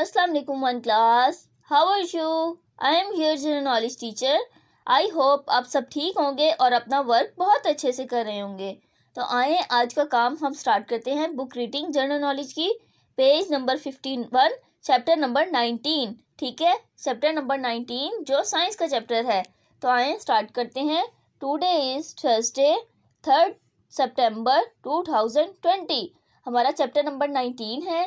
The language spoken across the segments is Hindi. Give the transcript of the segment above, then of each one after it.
अस्सलाम वालेकुम one class how are you I am here general knowledge teacher I hope आप सब ठीक होंगे और अपना वर्क बहुत अच्छे से कर रहे होंगे तो आए आज का काम हम स्टार्ट करते हैं बुक रीडिंग जनरल नॉलेज की page number fifteen one chapter number nineteen ठीक है चैप्टर नंबर नाइनटीन जो साइंस का चैप्टर है तो आए स्टार्ट करते हैं day is Thursday third thousand twenty हमारा चैप्टर नंबर नाइनटीन है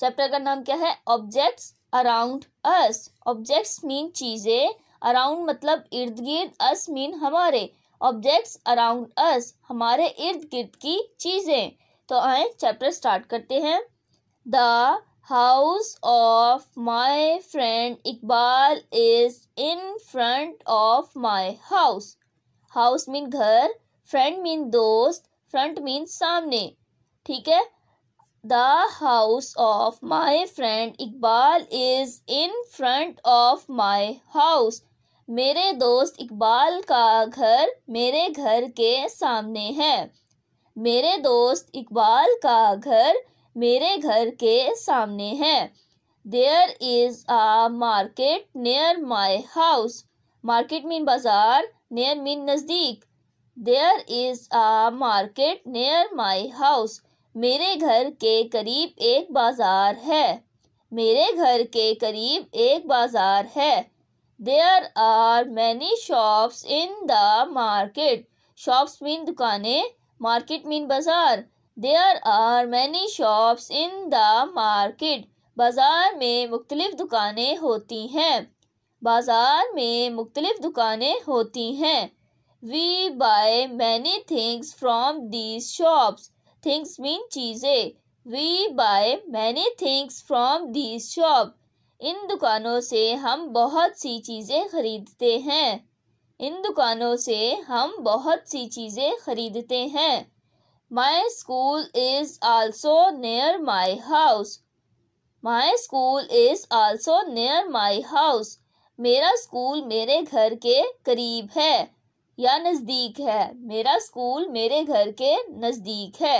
चैप्टर का नाम क्या है objects around us objects mean चीज़ें अराउंड मतलब इर्द गिर्द अस मीन हमारे ऑब्जेक्ट्स अराउंड अस हमारे इर्द गिर्द की चीज़ें तो आए चैप्टर स्टार्ट करते हैं the house of my friend Iqbal is in front of my house house mean घर फ्रेंड मीन दोस्त फ्रंट मीन सामने ठीक है the house of my friend Iqbal is in front of my house मेरे दोस्त इकबाल का घर मेरे घर के सामने है मेरे दोस्त इकबाल का घर मेरे घर के सामने है there is a market near my house market mean बाज़ार नियर मीन नज़दीक there is a market near my house मेरे घर के करीब एक बाजार है मेरे घर के करीब एक बाजार है there are many shops in the market shops mean दुकानें मार्केट मीन बाजार there are many shops in the market बाज़ार में मुख्तलिफ दुकानें होती हैं बाज़ार में मुख्तलिफ दुकानें होती हैं we buy many things from these shops things mean चीज़ें we buy many things from this shop इन दुकानों से हम बहुत सी चीज़ें खरीदते हैं इन दुकानों से हम बहुत सी चीज़ें खरीदते हैं my school is also near my house my school is also near my house मेरा स्कूल मेरे घर के करीब है या नज़दीक है मेरा स्कूल मेरे घर के नज़दीक है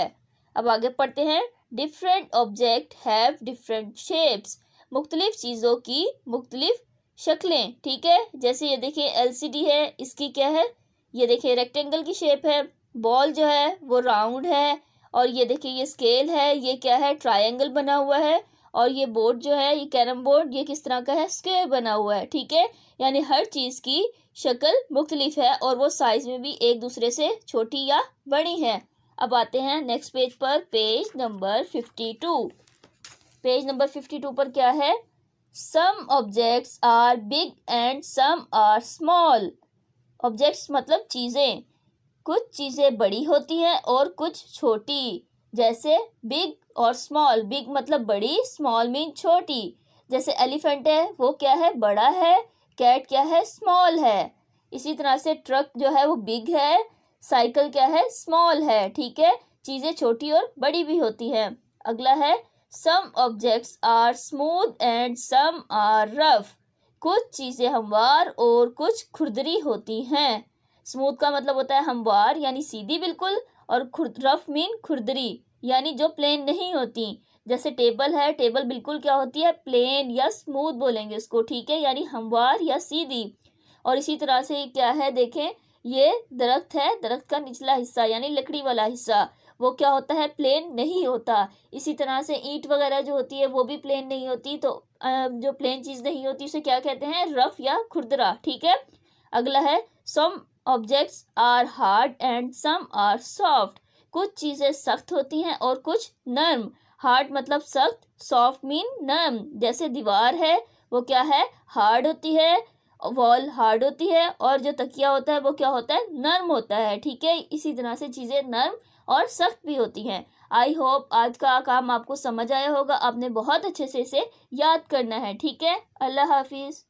अब आगे पढ़ते हैं different object have different shapes मुख्तलिफ चीज़ों की मुख्तलिफ शक्लें ठीक है जैसे ये देखिए एलसीडी है इसकी क्या है ये देखिए रेक्टेंगल की शेप है बॉल जो है वो राउंड है और ये देखिए ये स्केल है ये क्या है ट्रायंगल बना हुआ है और ये बोर्ड जो है ये कैरम बोर्ड ये किस तरह का है स्क्वेयर बना हुआ है ठीक है यानी हर चीज़ की शक्ल मुख्तलिफ है और वो साइज़ में भी एक दूसरे से छोटी या बड़ी है अब आते हैं नेक्स्ट पेज पर page number fifty two page number fifty two पर क्या है some objects are big and some are small objects मतलब चीज़ें कुछ चीज़ें बड़ी होती हैं और कुछ छोटी जैसे बिग और स्मॉल बिग मतलब बड़ी स्मॉल मीन छोटी जैसे एलिफेंट है वो क्या है बड़ा है कैट क्या है स्मॉल है इसी तरह से ट्रक जो है वो बिग है साइकिल क्या है स्मॉल है ठीक है चीज़ें छोटी और बड़ी भी होती हैं अगला है some objects are smooth and some are rough कुछ चीज़ें हमवार और कुछ खुरदरी होती हैं स्मूथ का मतलब होता है हमवार यानी सीधी बिल्कुल और खुर्द रफ मीन खुरदरी यानी जो प्लेन नहीं होती जैसे टेबल है टेबल बिल्कुल क्या होती है प्लेन या स्मूथ बोलेंगे उसको ठीक है यानी हमवार या सीधी और इसी तरह से क्या है देखें ये दरख्त है दरख्त का निचला हिस्सा यानी लकड़ी वाला हिस्सा वो क्या होता है प्लेन नहीं होता इसी तरह से ईंट वगैरह जो होती है वो भी प्लेन नहीं होती तो जो प्लेन चीज़ नहीं होती उसे क्या कहते हैं रफ या खुरदरा ठीक है अगला है some objects are hard and some are soft कुछ चीज़ें सख्त होती हैं और कुछ नर्म हार्ड मतलब सख्त सॉफ्ट मीन नर्म जैसे दीवार है वो क्या है हार्ड होती है वॉल हार्ड होती है और जो तकिया होता है वो क्या होता है नर्म होता है ठीक है इसी तरह से चीज़ें नर्म और सख्त भी होती हैं आई होप आज का काम आपको समझ आया होगा आपने बहुत अच्छे से इसे याद करना है ठीक है अल्लाह हाफिज़